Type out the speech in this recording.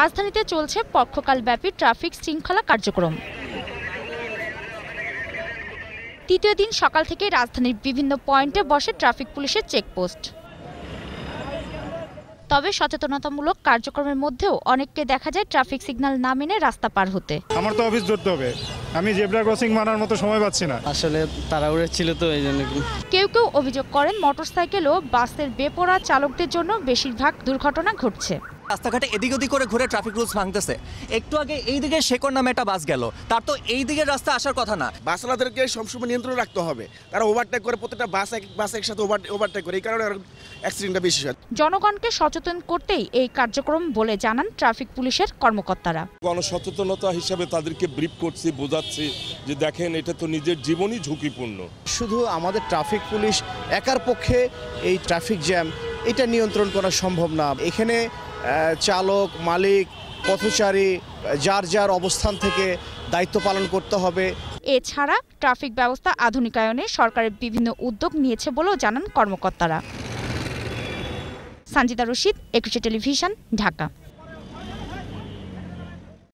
রাজধানীতে চলছে পক্ষকালব্যাপী ট্রাফিক শৃঙ্খলা কার্যক্রম তৃতীয় দিন সকাল থেকে রাজধানীর বিভিন্ন পয়েন্টে বসে ট্রাফিক পুলিশের চেকপোস্ট তবে সচেতনতামূলক কার্যক্রমের মধ্যেও অনেককে দেখা যায় ট্রাফিক সিগন্যাল না মেনে রাস্তা পার হতে আমার তো অফিস ধরতে হবে আমি জেব্রা ক্রসিং মানার মতো সময় পাচ্ছি না আসলে উড়ে ছিল তো এই জন্য কেউ কেউ অভিযোগ করেন মোটরসাইকেল ও বাসের বেপরা চালকদের জন্য বেশিরভাগ দুর্ঘটনা ঘটছে রাস্তাঘাটে এদিক ওদিক করে ঘুরে ট্রাফিক রুলস ভাঙতেছে একটু আগে এই দিকে শেকর নামে একটা বাস গেল তার তো এই দিকে রাস্তা আসার কথা না বাসওয়ালাদেরকে সবসময় নিয়ন্ত্রণ রাখতে হবে তারা ওভারটেক করে প্রত্যেকটা বাস এক বাস একসাথে ওভারটেক করে এই কারণে অ্যাক্সিডেন্টটা বেশি হয় জনগণকে সচেতন করতেই এই কার্যক্রম বলে জানান ট্রাফিক পুলিশের কর্মকর্তারা গণসচেতনতা হিসাবে তাদেরকে ব্রিফ করছি বোঝাচ্ছি যে দেখেন এটা তো নিজের জীবনই ঝুঁকিপূর্ণ শুধু আমাদের ট্রাফিক পুলিশ একার পক্ষে এই ট্রাফিক জ্যাম এটা নিয়ন্ত্রণ করা সম্ভব না এখানে চালক মালিক পথচারী যার যার অবস্থান থেকে দায়িত্ব পালন করতে হবে এছাড়া ট্রাফিক ব্যবস্থা আধুনিকায়নে সরকারের বিভিন্ন উদ্যোগ নিয়েছে বলেও জানান কর্মকর্তারা সানজিদা রশিদ একুশে টেলিভিশন ঢাকা